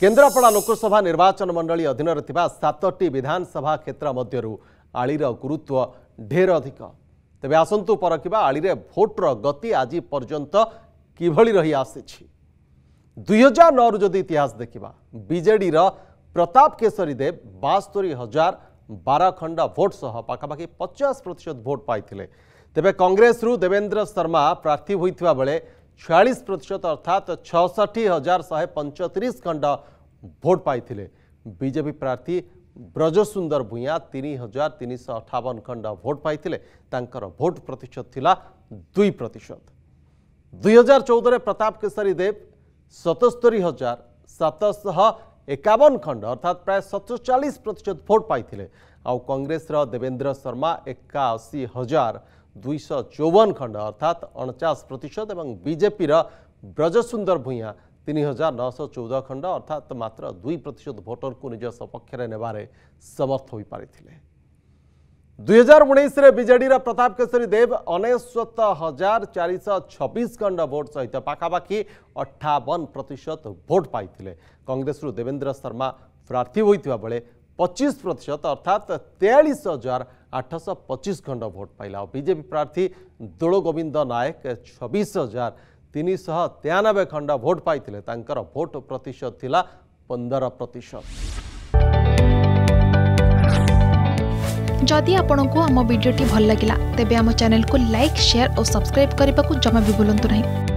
କେନ୍ଦ୍ରାପଡ଼ା ଲୋକସଭା ନିର୍ବାଚନ ମଣ୍ଡଳୀ ଅଧୀନରେ ଥିବା ସାତଟି ବିଧାନସଭା କ୍ଷେତ୍ର ମଧ୍ୟରୁ ଆଳିର ଗୁରୁତ୍ୱ ଢେର ଅଧିକ ତେବେ ଆସନ୍ତୁ ପରଖିବା ଆଳିରେ ଭୋଟ୍ର ଗତି ଆଜି ପର୍ଯ୍ୟନ୍ତ କିଭଳି ରହି ଆସିଛି ଦୁଇହଜାର ନଅରୁ ଯଦି ଇତିହାସ ଦେଖିବା ବିଜେଡ଼ିର ପ୍ରତାପ କେଶରୀ ଦେବ ବାସ୍ତୋରି ହଜାର ବାର ଖଣ୍ଡ ଭୋଟ୍ ସହ ପାଖାପାଖି ପଚାଶ ପ୍ରତିଶତ ଭୋଟ୍ ପାଇଥିଲେ ତେବେ କଂଗ୍ରେସରୁ ଦେବେନ୍ଦ୍ର ଶର୍ମା ପ୍ରାର୍ଥୀ ହୋଇଥିବା ବେଳେ छयास प्रतिशत अर्थात छठी हजार शहे पंचतीस खंड भोट पाई बीजेपी प्रार्थी ब्रजसुंदर भूं तीन हजार तीन शह अठावन खंड भोट पाई भोट प्रतिशत थिला दुई प्रतिशत दुई हजार चौदह प्रताप केशरी देव सतस्तरी हजार सतश एकावन खंड अर्थात प्राय सतचाश प्रतिशत भोट पाई आउ कांग्रेस देवेंद्र शर्मा एकाशी हजार दुईश चौवन खंड अर्थात अणचास प्रतिशत और बीजेपीर ब्रजसुंदर भूं तीन हजार नौश चौदह खंड अर्थात मात्र दुई प्रतिशत भोटर को निज सपक्ष समर्थ हो पारी दुई हजार उन्नीस विजेड प्रताप केशरी देव अनेश्वत हजार चार छब्बीस खंड भोट सहित पखापाखि अठावन प्रतिशत भोट पाई कंग्रेस देवेंद्र शर्मा प्रार्थी होता बेले पचिश प्रतिशत अर्थात तेयालीस हजार आठश पचिश खंड भोट पाइला बीजेपी प्रार्थी दोल गोविंद नायक छब्स हजार तीन शह तेयानबे खंड भोट पाई भोट प्रतिशत थिला पंदर प्रतिशत जदि आपंक आम भिडी भल लगा तेब आम चेल्क लाइक सेयार और सब्सक्राइब करने को जमा भी बुलां नहीं